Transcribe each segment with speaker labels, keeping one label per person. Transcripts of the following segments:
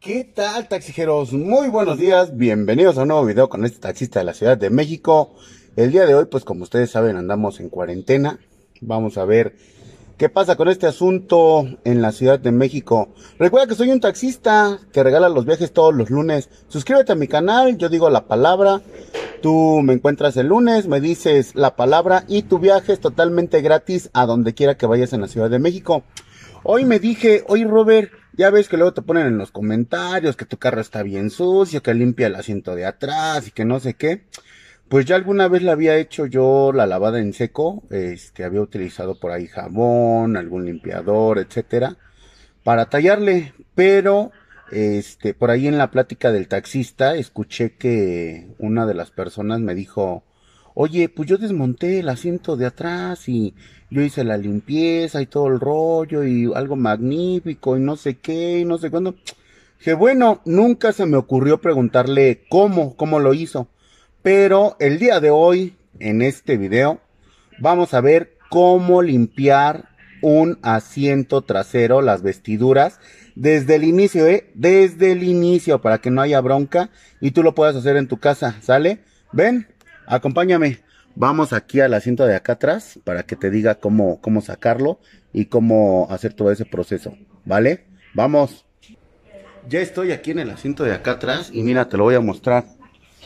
Speaker 1: ¿Qué tal taxijeros? Muy buenos días, bienvenidos a un nuevo video con este taxista de la Ciudad de México. El día de hoy, pues como ustedes saben, andamos en cuarentena. Vamos a ver ¿Qué pasa con este asunto en la Ciudad de México? Recuerda que soy un taxista que regala los viajes todos los lunes. Suscríbete a mi canal, yo digo la palabra. Tú me encuentras el lunes, me dices la palabra y tu viaje es totalmente gratis a donde quiera que vayas en la Ciudad de México. Hoy me dije, hoy Robert, ya ves que luego te ponen en los comentarios que tu carro está bien sucio, que limpia el asiento de atrás y que no sé qué. Pues ya alguna vez la había hecho yo la lavada en seco, este, había utilizado por ahí jabón, algún limpiador, etcétera, para tallarle, pero este, por ahí en la plática del taxista escuché que una de las personas me dijo, oye, pues yo desmonté el asiento de atrás y yo hice la limpieza y todo el rollo y algo magnífico y no sé qué y no sé cuándo. Que bueno, nunca se me ocurrió preguntarle cómo, cómo lo hizo. Pero el día de hoy, en este video, vamos a ver cómo limpiar un asiento trasero, las vestiduras, desde el inicio, ¿eh? Desde el inicio, para que no haya bronca y tú lo puedas hacer en tu casa, ¿sale? Ven, acompáñame. Vamos aquí al asiento de acá atrás para que te diga cómo, cómo sacarlo y cómo hacer todo ese proceso, ¿vale? Vamos. Ya estoy aquí en el asiento de acá atrás y mira, te lo voy a mostrar,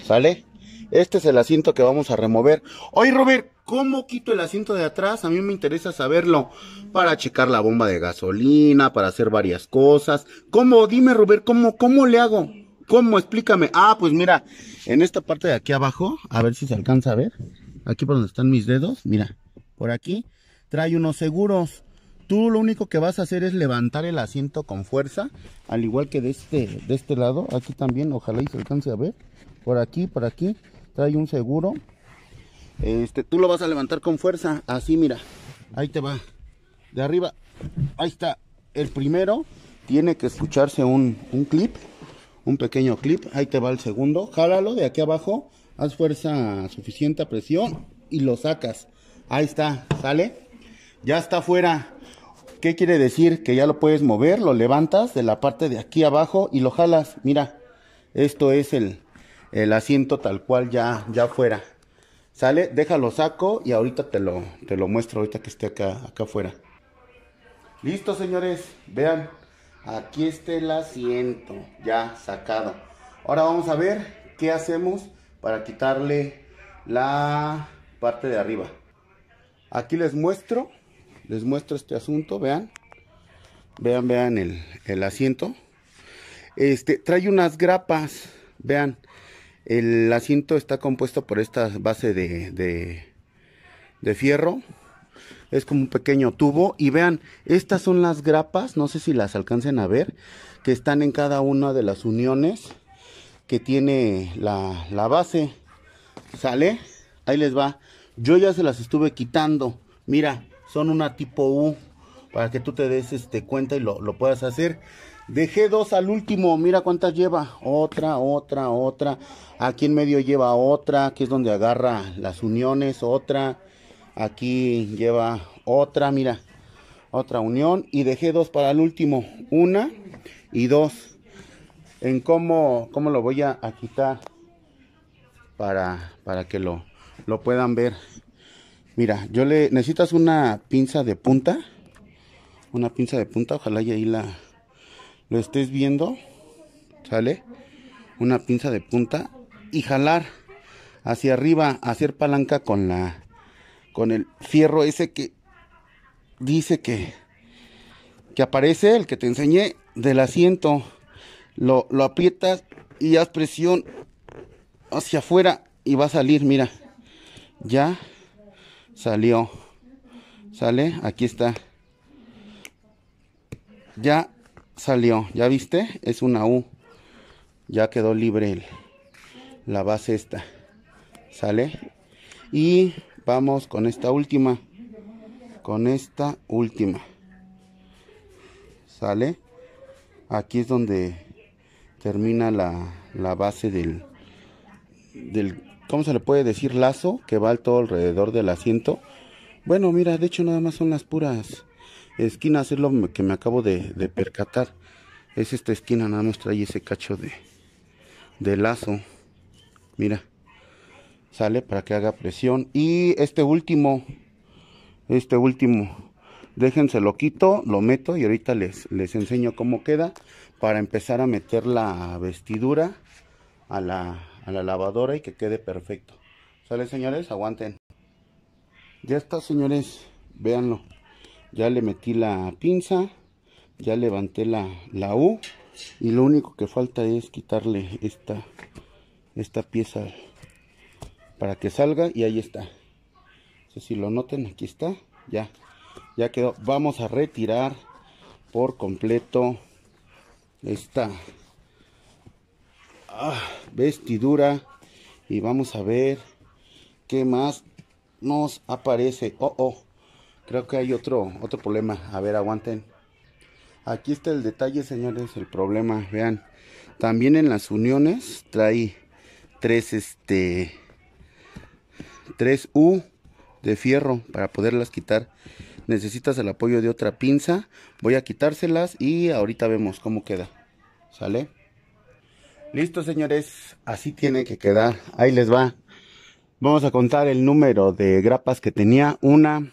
Speaker 1: ¿sale? Este es el asiento que vamos a remover. Oye, Robert, ¿cómo quito el asiento de atrás? A mí me interesa saberlo. Para checar la bomba de gasolina, para hacer varias cosas. ¿Cómo? Dime, Robert, ¿cómo, cómo le hago? ¿Cómo? Explícame. Ah, pues mira, en esta parte de aquí abajo, a ver si se alcanza a ver. Aquí por donde están mis dedos, mira, por aquí. Trae unos seguros tú lo único que vas a hacer es levantar el asiento con fuerza, al igual que de este, de este lado, aquí también, ojalá y se alcance a ver, por aquí, por aquí, trae un seguro. Este, tú lo vas a levantar con fuerza, así mira, ahí te va. De arriba, ahí está. El primero tiene que escucharse un, clip, un pequeño clip. Ahí te va el segundo. Jálalo de aquí abajo, haz fuerza suficiente a presión y lo sacas. Ahí está, sale. Ya está afuera. ¿Qué quiere decir? Que ya lo puedes mover, lo levantas de la parte de aquí abajo y lo jalas. Mira, esto es el, el asiento tal cual ya, ya fuera Sale, déjalo saco y ahorita te lo, te lo muestro, ahorita que esté acá, acá afuera. Listo, señores, vean, aquí está el asiento ya sacado. Ahora vamos a ver qué hacemos para quitarle la parte de arriba. Aquí les muestro, les muestro este asunto, vean. Vean, vean el, el asiento. Este, trae unas grapas, vean. El asiento está compuesto por esta base de, de, fierro. Es como un pequeño tubo. Y vean, estas son las grapas, no sé si las alcancen a ver, que están en cada una de las uniones que tiene la, base. ¿Sale? Ahí les va. Yo ya se las estuve quitando. Mira, son una tipo U para que tú te des este cuenta y lo, lo puedas hacer. Dejé dos al último, mira cuántas lleva. Otra, otra, otra. Aquí en medio lleva otra, que es donde agarra las uniones, otra. Aquí lleva otra, mira. Otra unión y dejé dos para el último. Una y dos. En cómo, cómo lo voy a, quitar para, para que lo, lo puedan ver. Mira, yo le necesitas una pinza de punta. Una pinza de punta, ojalá y ahí la lo estés viendo, ¿sale? Una pinza de punta y jalar hacia arriba, hacer palanca con la con el fierro ese que dice que que aparece, el que te enseñé del asiento. Lo, aprietas y haz presión hacia afuera y va a salir, mira. Ya salió. ¿Sale? Aquí está. Ya salió. ¿Ya viste? Es una U. Ya quedó libre la base esta. ¿Sale? Y vamos con esta última. Con esta última. ¿Sale? Aquí es donde termina la, la base del, del... ¿Cómo se le puede decir? Lazo que va todo alrededor del asiento. Bueno, mira, de hecho nada más son las puras Esquina, es lo que me acabo de, percatar. Es esta esquina, nada más trae ese cacho de, lazo. Mira, sale para que haga presión. Y este último, este último, déjense lo quito, lo meto y ahorita les, les enseño cómo queda para empezar a meter la vestidura a la, a la lavadora y que quede perfecto. ¿Sale señores? Aguanten. Ya está señores, véanlo ya le metí la pinza ya levanté la, la U y lo único que falta es quitarle esta esta pieza para que salga y ahí está no sé si lo noten aquí está ya ya quedó vamos a retirar por completo esta ah, vestidura y vamos a ver qué más nos aparece oh oh Creo que hay otro, otro problema. A ver, aguanten. Aquí está el detalle, señores, el problema. Vean, también en las uniones trae tres, este, tres U de fierro para poderlas quitar. Necesitas el apoyo de otra pinza. Voy a quitárselas y ahorita vemos cómo queda. ¿Sale? Listo, señores. Así tiene que quedar. Ahí les va. Vamos a contar el número de grapas que tenía. Una,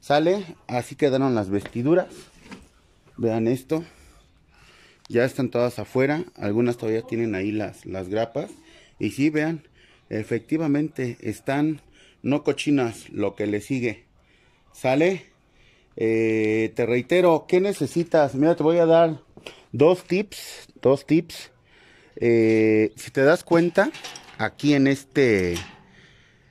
Speaker 1: Sale, así quedaron las vestiduras. Vean esto. Ya están todas afuera. Algunas todavía tienen ahí las, las grapas. Y sí, vean, efectivamente están no cochinas lo que le sigue. ¿Sale? Eh, te reitero, ¿qué necesitas? Mira, te voy a dar dos tips. Dos tips. Eh, si te das cuenta, aquí en este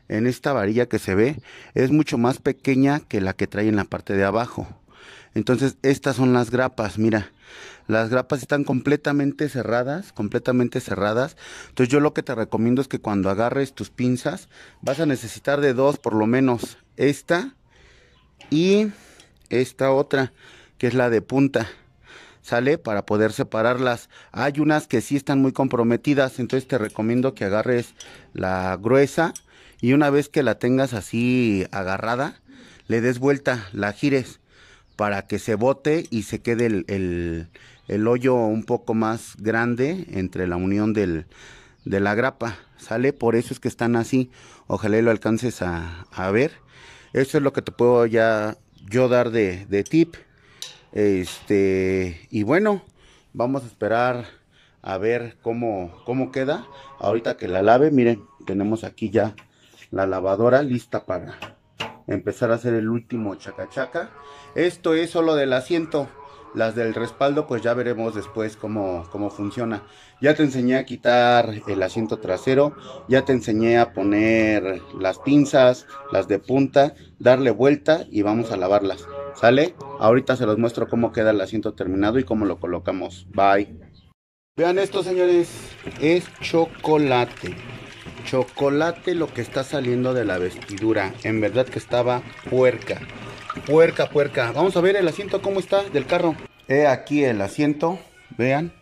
Speaker 1: en esta varilla que se ve es mucho más pequeña que la que trae en la parte de abajo. Entonces estas son las grapas, mira. Las grapas están completamente cerradas, completamente cerradas. Entonces yo lo que te recomiendo es que cuando agarres tus pinzas vas a necesitar de dos por lo menos. Esta y esta otra que es la de punta. ¿Sale? Para poder separarlas. Hay unas que sí están muy comprometidas, entonces te recomiendo que agarres la gruesa y una vez que la tengas así agarrada, le des vuelta, la gires para que se bote y se quede el, hoyo un poco más grande entre la unión del, de la grapa, ¿sale? Por eso es que están así, ojalá lo alcances a, ver. Eso es lo que te puedo ya yo dar de, tip. Este, y bueno, vamos a esperar a ver cómo, cómo queda. Ahorita que la lave, miren, tenemos aquí ya la lavadora lista para empezar a hacer el último chacachaca. Esto es solo del asiento. Las del respaldo pues ya veremos después cómo, cómo funciona. Ya te enseñé a quitar el asiento trasero, ya te enseñé a poner las pinzas, las de punta, darle vuelta y vamos a lavarlas. ¿Sale? Ahorita se los muestro cómo queda el asiento terminado y cómo lo colocamos. Bye. Vean esto señores, es chocolate chocolate lo que está saliendo de la vestidura. En verdad que estaba puerca. Puerca, puerca. Vamos a ver el asiento, cómo está del carro. He aquí el asiento. Vean.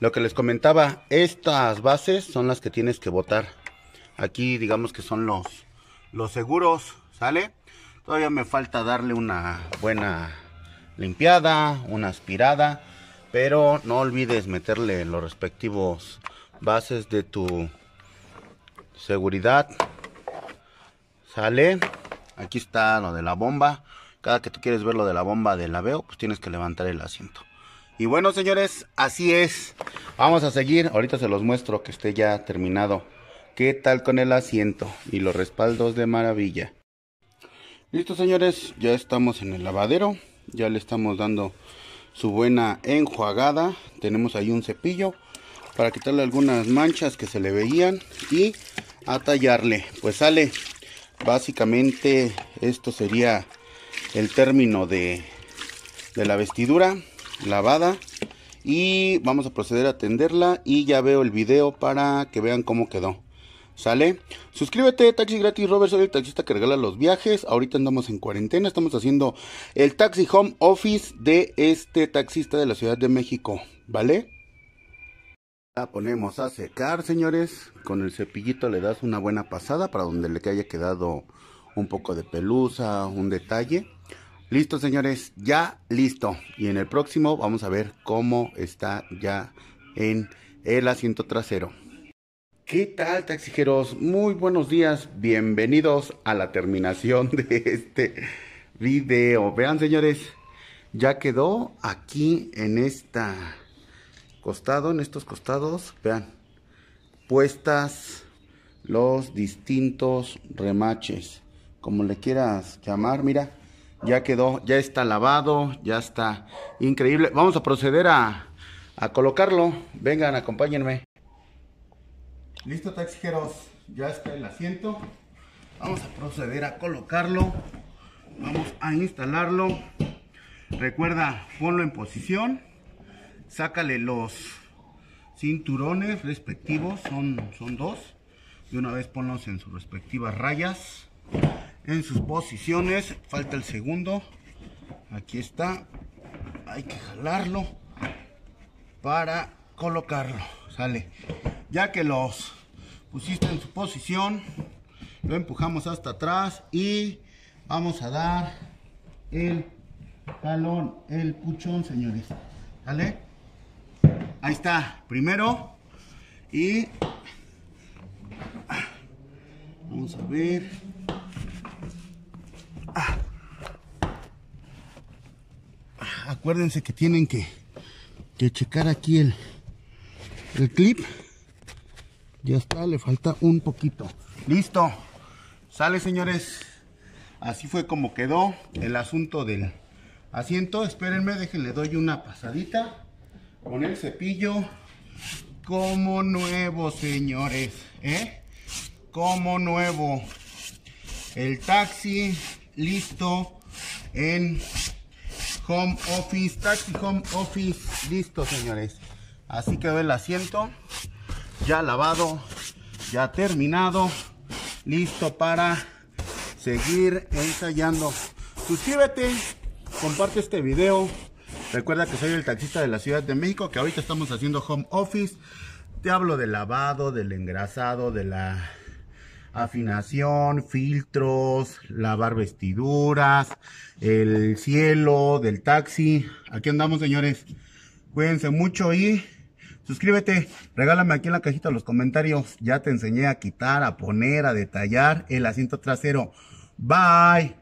Speaker 1: Lo que les comentaba, estas bases son las que tienes que botar. Aquí digamos que son los, los seguros. ¿Sale? Todavía me falta darle una buena limpiada, una aspirada. Pero no olvides meterle los respectivos bases de tu seguridad. Sale. Aquí está lo de la bomba. Cada que tú quieres ver lo de la bomba del laveo, pues tienes que levantar el asiento. Y bueno, señores, así es. Vamos a seguir. Ahorita se los muestro que esté ya terminado. ¿Qué tal con el asiento y los respaldos de maravilla? Listo, señores. Ya estamos en el lavadero. Ya le estamos dando su buena enjuagada. Tenemos ahí un cepillo para quitarle algunas manchas que se le veían. Y a tallarle pues sale básicamente esto sería el término de, de la vestidura lavada y vamos a proceder a tenderla y ya veo el video para que vean cómo quedó ¿Sale? Suscríbete, Taxi Gratis Robert, soy el taxista que regala los viajes. Ahorita andamos en cuarentena, estamos haciendo el Taxi Home Office de este taxista de la Ciudad de México, ¿vale? La ponemos a secar, señores. Con el cepillito le das una buena pasada para donde le haya quedado un poco de pelusa, un detalle. Listo, señores, ya listo. Y en el próximo vamos a ver cómo está ya en el asiento trasero. ¿Qué tal, taxijeros? Muy buenos días. Bienvenidos a la terminación de este video. Vean, señores, ya quedó aquí en esta costado, en estos costados, vean, puestas los distintos remaches, como le quieras llamar, mira, ya quedó, ya está lavado, ya está increíble. Vamos a proceder a, a colocarlo, vengan, acompáñenme. Listo, taxijeros, ya está el asiento, vamos a proceder a colocarlo, vamos a instalarlo. Recuerda, ponlo en posición sácale los cinturones respectivos, son, son dos. y una vez ponlos en sus respectivas rayas, en sus posiciones. Falta el segundo. Aquí está. Hay que jalarlo para colocarlo. Sale. Ya que los pusiste en su posición, lo empujamos hasta atrás y vamos a dar el talón, el puchón, señores. ¿Sale? Ahí está, primero. Y vamos a ver. Ah, acuérdense que tienen que, checar aquí el, el clip. Ya está, le falta un poquito. Listo. Sale, señores. Así fue como quedó el asunto del asiento. Espérenme, déjenle doy una pasadita con el cepillo como nuevo, señores. ¿eh? Como nuevo. El taxi listo en home office. Taxi home office listo, señores. Así quedó el asiento. Ya lavado, ya terminado. Listo para seguir ensayando. Suscríbete, comparte este video Recuerda que soy el taxista de la Ciudad de México, que ahorita estamos haciendo home office. Te hablo del lavado, del engrasado, de la afinación, filtros, lavar vestiduras, el cielo, del taxi. Aquí andamos, señores. Cuídense mucho y suscríbete. Regálame aquí en la cajita los comentarios. Ya te enseñé a quitar, a poner, a detallar el asiento trasero. Bye.